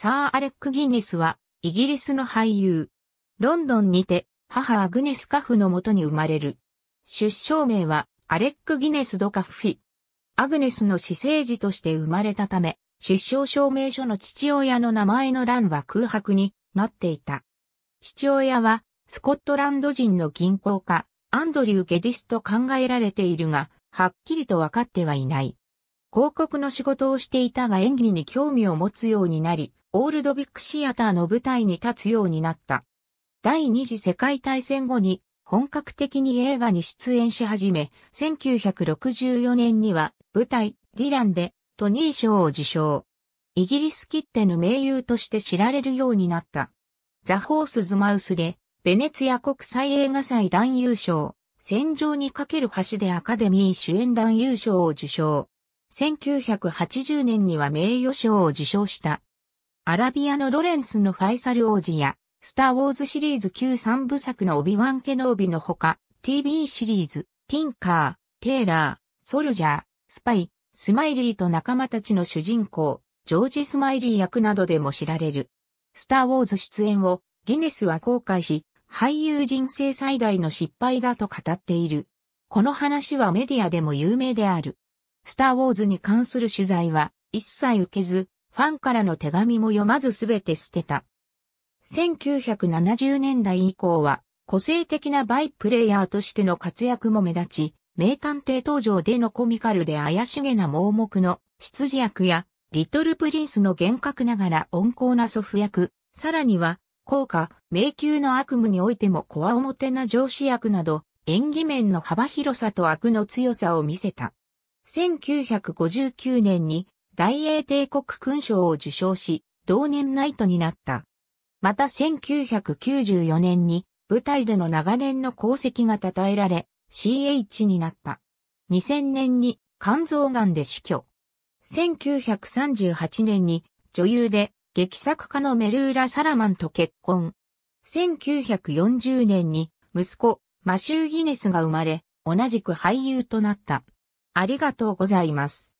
サー・アレック・ギネスは、イギリスの俳優。ロンドンにて、母アグネス・カフのもとに生まれる。出生名は、アレック・ギネス・ド・カフフィ。アグネスの私生児として生まれたため、出生証明書の父親の名前の欄は空白になっていた。父親は、スコットランド人の銀行家、アンドリュー・ゲディスと考えられているが、はっきりとわかってはいない。広告の仕事をしていたが演技に興味を持つようになり、オールドビッグシアターの舞台に立つようになった。第二次世界大戦後に本格的に映画に出演し始め、1964年には舞台ディランでトニー賞を受賞。イギリス切手の名優として知られるようになった。ザ・ホースズ・マウスで、ベネツィア国際映画祭男優賞、戦場にかける橋でアカデミー主演男優賞を受賞。1980年には名誉賞を受賞した。アラビアのロレンスのファイサル王子や、スター・ウォーズシリーズ旧三部作のオビワン・ケノービのほか、TV シリーズ、ティンカー、テイラー、ソルジャー、スパイ、スマイリーと仲間たちの主人公、ジョージ・スマイリー役などでも知られる。スター・ウォーズ出演をギネスは後悔し、俳優人生最大の失敗だと語っている。この話はメディアでも有名である。スター・ウォーズに関する取材は一切受けず、ファンからの手紙も読まずすべて捨てた。1970年代以降は、個性的なバイプレイヤーとしての活躍も目立ち、名探偵登場でのコミカルで怪しげな盲目の執事役や、リトルプリンスの幻覚ながら温厚な祖父役、さらには、効果、迷宮の悪夢においても怖表な上司役など、演技面の幅広さと悪の強さを見せた。1959年に大英帝国勲章を受章し、同年ナイトになった。また1994年に舞台での長年の功績が称えられ、CH になった。2000年に肝臓癌で死去。1938年に女優で劇作家のメルーラ・サラマンと結婚。1940年に息子マシュー・ギネスが生まれ、同じく俳優となった。ありがとうございます。